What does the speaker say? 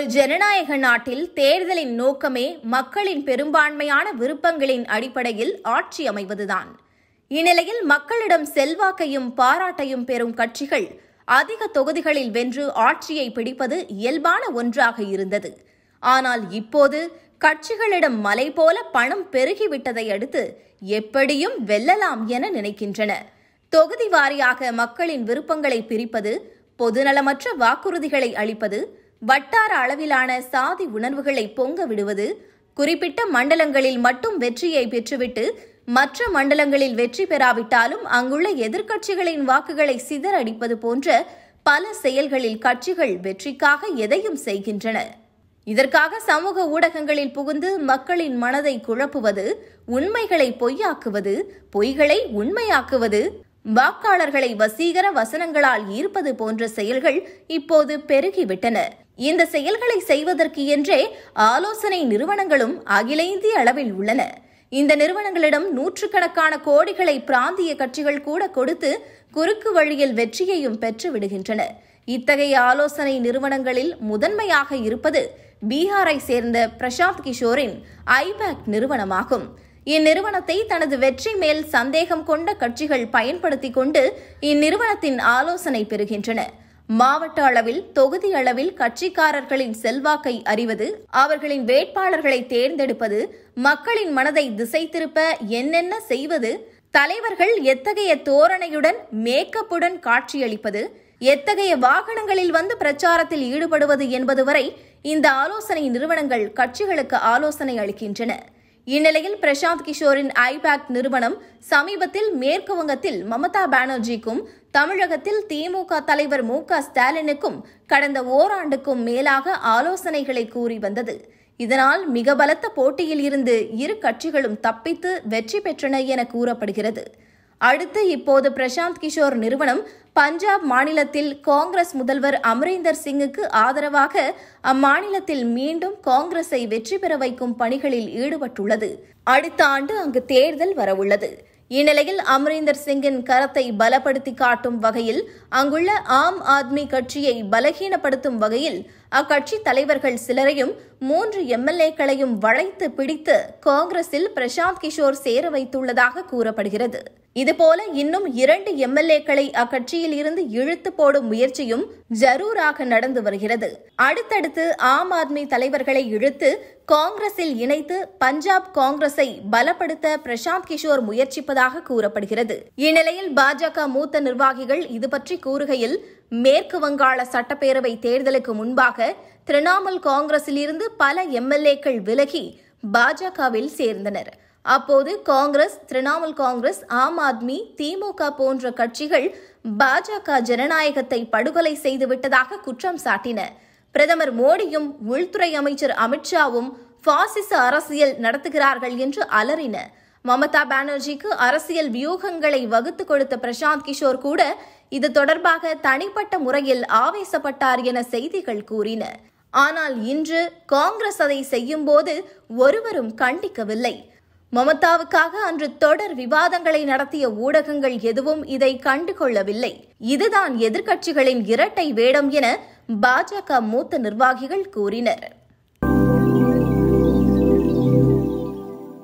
ஒரு ஜனநாயக நாட்டில் தேர்தலின் நோக்கமே மக்களின் பெரும்பான்மையான விருப்பங்களின் அடிப்படையில் ஆட்சி அமைவதுதான் இந்நிலையில் மக்களிடம் செல்வாக்கையும் பாராட்டையும் பெறும் கட்சிகள் அதிக தொகுதிகளில் வென்று ஆட்சியை பிடிப்பது இயல்பான ஒன்றாக இருந்தது ஆனால் இப்போது கட்சிகளிடம் மலை போல பணம் பெருகிவிட்டதை அடுத்து எப்படியும் வெல்லலாம் என நினைக்கின்றன தொகுதி வாரியாக மக்களின் விருப்பங்களை பிரிப்பது பொதுநலமற்ற வாக்குறுதிகளை அளிப்பது வட்டார அளவிலான சாதி உணர்வுகளை பொங்க விடுவது குறிப்பிட்ட மண்டலங்களில் மட்டும் வெற்றியை பெற்றுவிட்டு மற்ற மண்டலங்களில் வெற்றி பெறாவிட்டாலும் அங்குள்ள எதிர்க்கட்சிகளின் வாக்குகளை சிதறடிப்பது போன்ற பல செயல்களில் கட்சிகள் வெற்றிக்காக எதையும் செய்கின்றன இதற்காக சமூக ஊடகங்களில் புகுந்து மக்களின் மனதை குழப்புவது உண்மைகளை பொய்யாக்குவது பொய்களை உண்மையாக்குவது வாக்காளர்களை வசீகர வசனங்களால் ஈர்ப்பது போன்ற செயல்கள் இப்போது பெருகிவிட்டன இந்த செயல்களை செய்வதற்கு என்றே ஆலோசனை நிறுவனங்களும் அகில இந்திய அளவில் உள்ளன இந்த நிறுவனங்களிடம் நூற்றுக்கணக்கான கோடிகளை பிராந்திய கட்சிகள் கூட கொடுத்து குறுக்கு வழியில் வெற்றியையும் பெற்று விடுகின்றன இத்தகைய ஆலோசனை நிறுவனங்களில் முதன்மையாக இருப்பது பீகாரை சேர்ந்த பிரசாந்த் கிஷோரின் ஐபேக் நிறுவனமாகும் இந்நிறுவனத்தை தனது வெற்றி மேல் சந்தேகம் கொண்ட கட்சிகள் பயன்படுத்தி கொண்டு இந்நிறுவனத்தின் ஆலோசனை பெறுகின்றன மாவட்ட அளவில் தொகுதி அளவில் கட்சிக்காரர்களின் செல்வாக்கை அறிவது அவர்களின் வேட்பாளர்களை தேர்ந்தெடுப்பது மக்களின் மனதை திசை திருப்ப என்னென்ன செய்வது தலைவர்கள் எத்தகைய தோரணையுடன் மேக்கப்புடன் காட்சியளிப்பது எத்தகைய வாகனங்களில் வந்து பிரச்சாரத்தில் ஈடுபடுவது என்பது வரை இந்த ஆலோசனை நிறுவனங்கள் கட்சிகளுக்கு ஆலோசனை அளிக்கின்றன இந்நிலையில் பிரசாந்த் கிஷோரின் ஐபேக் நிறுவனம் சமீபத்தில் மேற்கு வங்கத்தில் மமதா பானர்ஜிக்கும் தமிழகத்தில் திமுக தலைவர் மு க ஸ்டாலினுக்கும் கடந்த ஓராண்டுக்கும் மேலாக ஆலோசனைகளை கூறி வந்தது இதனால் மிக பலத்த போட்டியில் இருந்து இரு கட்சிகளும் தப்பித்து வெற்றி பெற்றன என கூறப்படுகிறது அடுத்து இப்போது பிரசாந்த் கிஷோர் நிறுவனம் பஞ்சாப் மாநிலத்தில் காங்கிரஸ் முதல்வர் அமரேந்தர் சிங்குக்கு ஆதரவாக அம்மாநிலத்தில் மீண்டும் காங்கிரஸை வெற்றி பெற வைக்கும் பணிகளில் ஈடுபட்டுள்ளது அடுத்த ஆண்டு அங்கு தேர்தல் வரவுள்ளது இந்நிலையில் அமரேந்தர் சிங்கின் கரத்தை பலப்படுத்தி காட்டும் வகையில் அங்குள்ள ஆம் ஆத்மி கட்சியை பலகீனப்படுத்தும் வகையில் அக்கட்சி தலைவர்கள் சிலரையும் மூன்று எம்எல்ஏக்களையும் வளைத்து பிடித்து காங்கிரஸில் பிரசாந்த் கிஷோர் சேர வைத்துள்ளதாக கூறப்படுகிறது இதுபோல இன்னும் இரண்டு எம்எல்ஏக்களை அக்கட்சியில் இருந்து இழுத்து போடும் முயற்சியும் ஜரூராக நடந்து வருகிறது அடுத்தடுத்து ஆம் ஆத்மி தலைவர்களை இழுத்து காங்கிரஸில் இணைத்து பஞ்சாப் காங்கிரஸை பலப்படுத்த பிரசாந்த் கிஷோர் முயற்சிப்பதாக கூறப்படுகிறது இந்நிலையில் பாஜக மூத்த நிர்வாகிகள் இதுபற்றி கூறுகையில் மேற்கு வங்காள சட்டப்பேரவை தேர்தலுக்கு முன்பாக திரிணாமுல் இருந்து பல எம்எல்ஏக்கள் விலகி பாஜகவில் சேர்ந்தனர் அப்போது காங்கிரஸ் திரிணாமுல் காங்கிரஸ் ஆம் ஆத்மி திமுக போன்ற கட்சிகள் பாஜக ஜனநாயகத்தை படுகொலை செய்துவிட்டதாக குற்றம் சாட்டின பிரதமர் மோடியும் உள்துறை அமைச்சர் அமித்ஷாவும் பாசிச அரசியல் நடத்துகிறார்கள் என்று அலறின மமதா பானர்ஜிக்கு அரசியல் வியூகங்களை வகுத்து கொடுத்த பிரசாந்த் கிஷோர் கூட இது தொடர்பாக தனிப்பட்ட முறையில் ஆவேசப்பட்டார் என செய்திகள் கூறின ஆனால் இன்று காங்கிரஸ் அதை செய்யும்போது ஒருவரும் கண்டிக்கவில்லை மமதாவுக்காக அன்று தொடர் விவாதங்களை நடத்திய ஊடகங்கள் எதுவும் இதை கண்டுகொள்ளவில்லை இதுதான் எதிர்க்கட்சிகளின் இரட்டை வேடம் என பாஜக மூத்த நிர்வாகிகள் கூறினர்